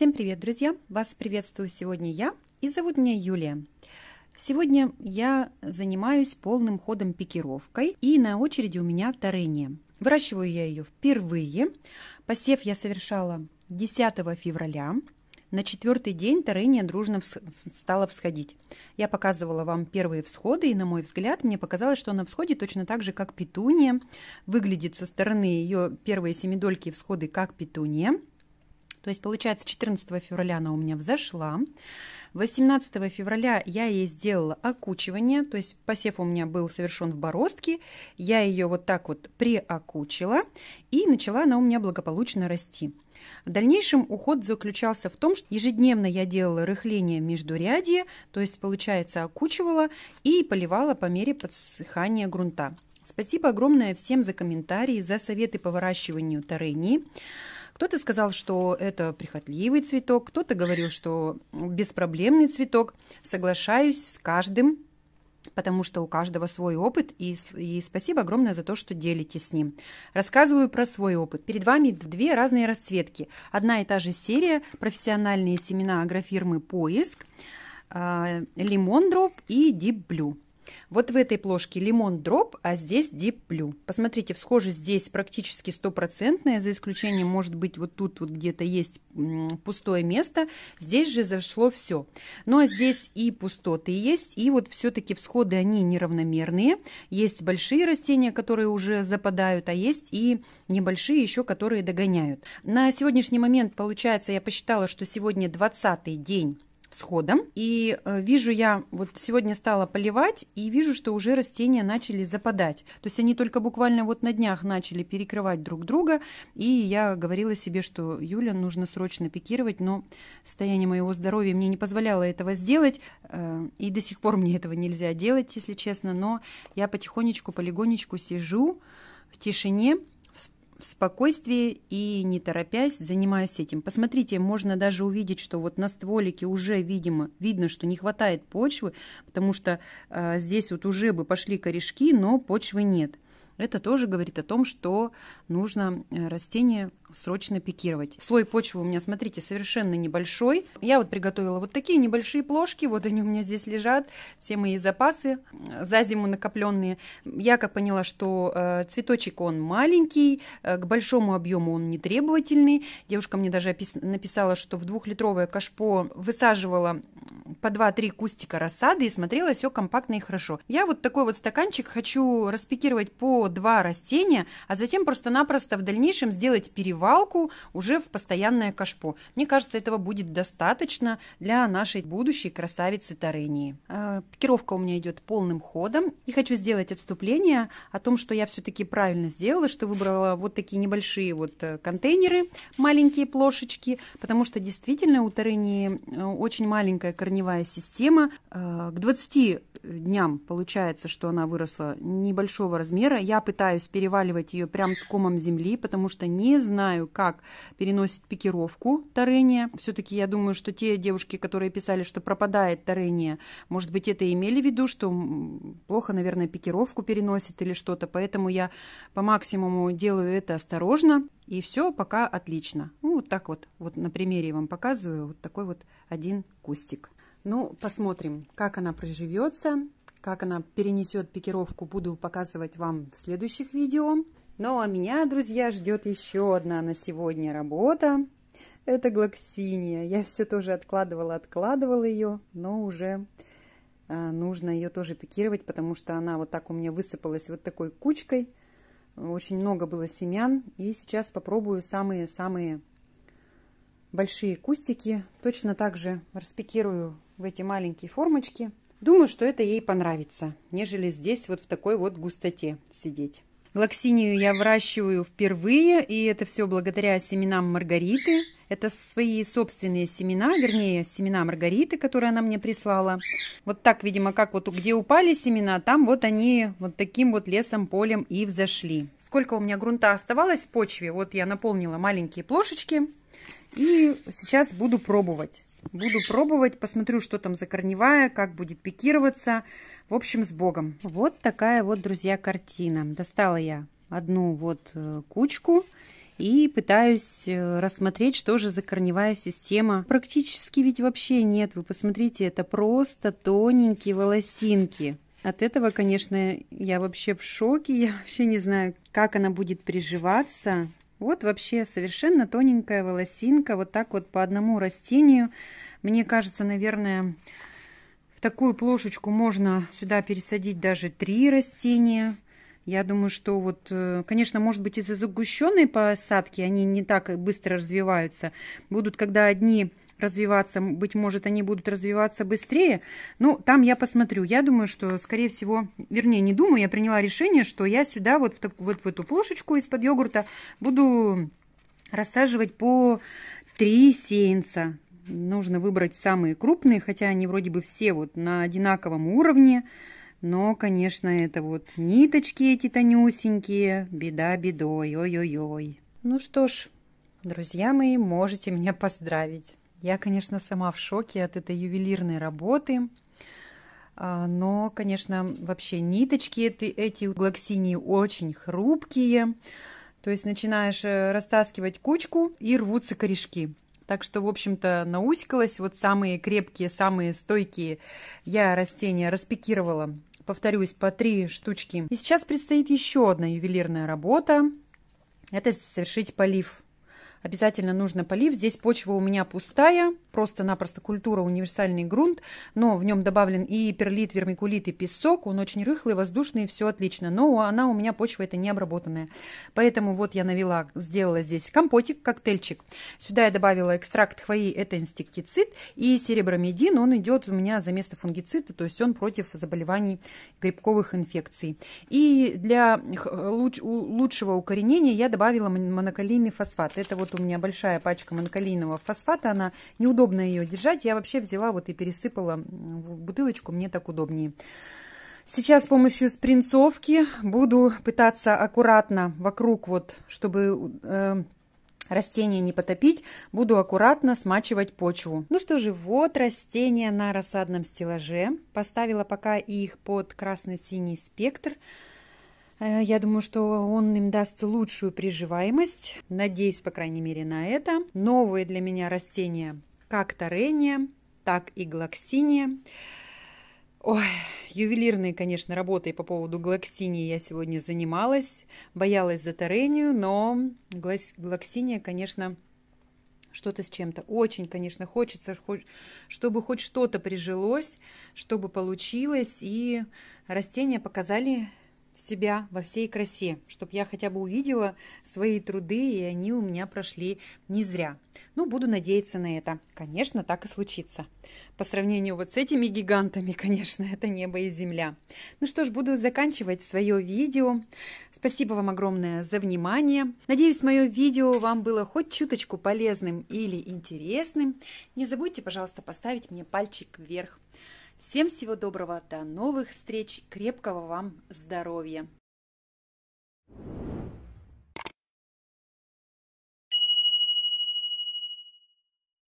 Всем привет, друзья! Вас приветствую сегодня я, и зовут меня Юлия. Сегодня я занимаюсь полным ходом пикировкой, и на очереди у меня тарения. Выращиваю я ее впервые. Посев я совершала 10 февраля. На четвертый день тарения дружно вс стала всходить. Я показывала вам первые всходы, и, на мой взгляд, мне показалось, что она всходит точно так же, как петуния. Выглядит со стороны ее первые семидольки всходы, как петуния. То есть, получается, 14 февраля она у меня взошла. 18 февраля я ей сделала окучивание, то есть посев у меня был совершен в бороздке, я ее вот так вот приокучила, и начала она у меня благополучно расти. В дальнейшем уход заключался в том, что ежедневно я делала рыхление междурядья, то есть, получается, окучивала и поливала по мере подсыхания грунта. Спасибо огромное всем за комментарии, за советы по выращиванию тарении. Кто-то сказал, что это прихотливый цветок, кто-то говорил, что беспроблемный цветок. Соглашаюсь с каждым, потому что у каждого свой опыт, и, и спасибо огромное за то, что делитесь с ним. Рассказываю про свой опыт. Перед вами две разные расцветки. Одна и та же серия «Профессиональные семена агрофирмы «Поиск», а, «Лимон дроп» и «Дип Блю». Вот в этой плошке лимон дроп, а здесь deep blue. Посмотрите, всхожесть здесь практически стопроцентная, за исключением, может быть, вот тут вот где-то есть пустое место. Здесь же зашло все. Ну, а здесь и пустоты есть, и вот все-таки всходы, они неравномерные. Есть большие растения, которые уже западают, а есть и небольшие еще, которые догоняют. На сегодняшний момент, получается, я посчитала, что сегодня 20 день всходом. И э, вижу я, вот сегодня стала поливать, и вижу, что уже растения начали западать. То есть они только буквально вот на днях начали перекрывать друг друга, и я говорила себе, что Юля, нужно срочно пикировать, но состояние моего здоровья мне не позволяло этого сделать, э, и до сих пор мне этого нельзя делать, если честно, но я потихонечку, полигонечку сижу в тишине, в спокойствии и не торопясь занимаюсь этим. Посмотрите, можно даже увидеть, что вот на стволике уже, видимо, видно, что не хватает почвы, потому что э, здесь вот уже бы пошли корешки, но почвы нет. Это тоже говорит о том, что нужно э, растение срочно пикировать. Слой почвы у меня, смотрите, совершенно небольшой. Я вот приготовила вот такие небольшие плошки, вот они у меня здесь лежат, все мои запасы э, за зиму накопленные. Я как поняла, что э, цветочек он маленький, э, к большому объему он не требовательный. Девушка мне даже написала, что в двухлитровое кашпо высаживала по 2-3 кустика рассады и смотрела все компактно и хорошо. Я вот такой вот стаканчик хочу распикировать по два растения, а затем просто-напросто в дальнейшем сделать перевод валку уже в постоянное кашпо. Мне кажется, этого будет достаточно для нашей будущей красавицы Тарении. А, пикировка у меня идет полным ходом. И хочу сделать отступление о том, что я все-таки правильно сделала, что выбрала вот такие небольшие вот э, контейнеры, маленькие плошечки, потому что действительно у Тарении э, очень маленькая корневая система. Э, к 20 дням получается, что она выросла небольшого размера. Я пытаюсь переваливать ее прям с комом земли, потому что не знаю, знаю, как переносит пикировку Тарения. Все-таки я думаю, что те девушки, которые писали, что пропадает Тарения, может быть, это имели в виду, что плохо, наверное, пикировку переносит или что-то. Поэтому я по максимуму делаю это осторожно. И все пока отлично. Ну, вот так вот. Вот на примере я вам показываю вот такой вот один кустик. Ну, посмотрим, как она приживется, как она перенесет пикировку, буду показывать вам в следующих видео. Ну а меня, друзья, ждет еще одна на сегодня работа. Это глоксиния. Я все тоже откладывала, откладывала ее, но уже а, нужно ее тоже пикировать, потому что она вот так у меня высыпалась вот такой кучкой. Очень много было семян. И сейчас попробую самые-самые большие кустики. Точно так же распикирую в эти маленькие формочки. Думаю, что это ей понравится, нежели здесь вот в такой вот густоте сидеть. Лаксинию я выращиваю впервые, и это все благодаря семенам Маргариты. Это свои собственные семена, вернее, семена Маргариты, которые она мне прислала. Вот так, видимо, как вот где упали семена, там вот они вот таким вот лесом, полем и взошли. Сколько у меня грунта оставалось в почве, вот я наполнила маленькие плошечки. И сейчас буду пробовать. Буду пробовать, посмотрю, что там за корневая, как будет пикироваться. В общем, с Богом. Вот такая вот, друзья, картина. Достала я одну вот э, кучку и пытаюсь э, рассмотреть, что же за корневая система. Практически ведь вообще нет. Вы посмотрите, это просто тоненькие волосинки. От этого, конечно, я вообще в шоке. Я вообще не знаю, как она будет приживаться. Вот вообще совершенно тоненькая волосинка, вот так вот по одному растению. Мне кажется, наверное, в такую плошечку можно сюда пересадить даже три растения. Я думаю, что вот, э, конечно, может быть, из-за загущенной посадки они не так быстро развиваются. Будут, когда одни развиваться. Быть может, они будут развиваться быстрее. Ну, там я посмотрю. Я думаю, что, скорее всего, вернее, не думаю, я приняла решение, что я сюда вот в, так, вот в эту плошечку из-под йогурта буду рассаживать по три сеянца. Нужно выбрать самые крупные, хотя они вроде бы все вот на одинаковом уровне. Но, конечно, это вот ниточки эти тонюсенькие. Беда бедой, ой-ой-ой. Ну что ж, друзья мои, можете меня поздравить. Я, конечно, сама в шоке от этой ювелирной работы, а, но, конечно, вообще ниточки эти, эти глоксинии очень хрупкие, то есть начинаешь э, растаскивать кучку и рвутся корешки. Так что, в общем-то, науськалась. Вот самые крепкие, самые стойкие я растения распикировала, повторюсь, по три штучки. И сейчас предстоит еще одна ювелирная работа. Это совершить полив обязательно нужно полив. Здесь почва у меня пустая, просто-напросто культура, универсальный грунт, но в нем добавлен и перлит, вермикулит, и песок. Он очень рыхлый, воздушный, все отлично. Но она у меня почва это не обработанная. Поэтому вот я навела, сделала здесь компотик, коктейльчик. Сюда я добавила экстракт хвои, это инсектицид, и серебромедин, он идет у меня за место фунгицида, то есть он против заболеваний грибковых инфекций. И для лучшего укоренения я добавила монокалийный фосфат. Это вот вот у меня большая пачка монкалийного фосфата, она неудобно ее держать. Я вообще взяла вот и пересыпала в бутылочку, мне так удобнее. Сейчас с помощью спринцовки буду пытаться аккуратно вокруг, вот, чтобы э, растение не потопить, буду аккуратно смачивать почву. Ну что же, вот растения на рассадном стеллаже. Поставила пока их под красно-синий спектр. Э, я думаю, что он им даст лучшую приживаемость. Надеюсь, по крайней мере, на это. Новые для меня растения как торения, так и глоксиния. Ой, ювелирные, конечно, работы по поводу глоксинии я сегодня занималась. Боялась за торению, но глоксиния, конечно, что-то с чем-то. Очень, конечно, хочется, чтобы хоть что-то прижилось, чтобы получилось. И растения показали себя во всей красе, чтобы я хотя бы увидела свои труды, и они у меня прошли не зря. Ну, буду надеяться на это. Конечно, так и случится. По сравнению вот с этими гигантами, конечно, это небо и земля. Ну что ж, буду заканчивать свое видео. Спасибо вам огромное за внимание. Надеюсь, мое видео вам было хоть чуточку полезным или интересным. Не забудьте, пожалуйста, поставить мне пальчик вверх. Всем всего доброго, до новых встреч, крепкого вам здоровья!